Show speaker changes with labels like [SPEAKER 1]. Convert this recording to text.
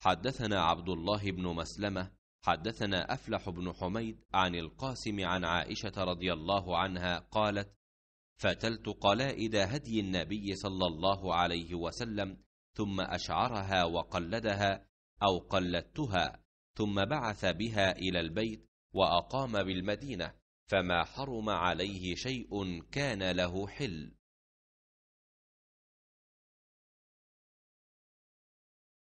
[SPEAKER 1] حدثنا عبد الله
[SPEAKER 2] بن مسلمة حدثنا أفلح بن حميد عن القاسم عن عائشة رضي الله عنها قالت فتلت قلائد هدي النبي صلى الله عليه وسلم ثم أشعرها وقلدها أو قلدتها ثم بعث بها إلى البيت وأقام بالمدينة فما حرم
[SPEAKER 1] عليه شيء كان له حل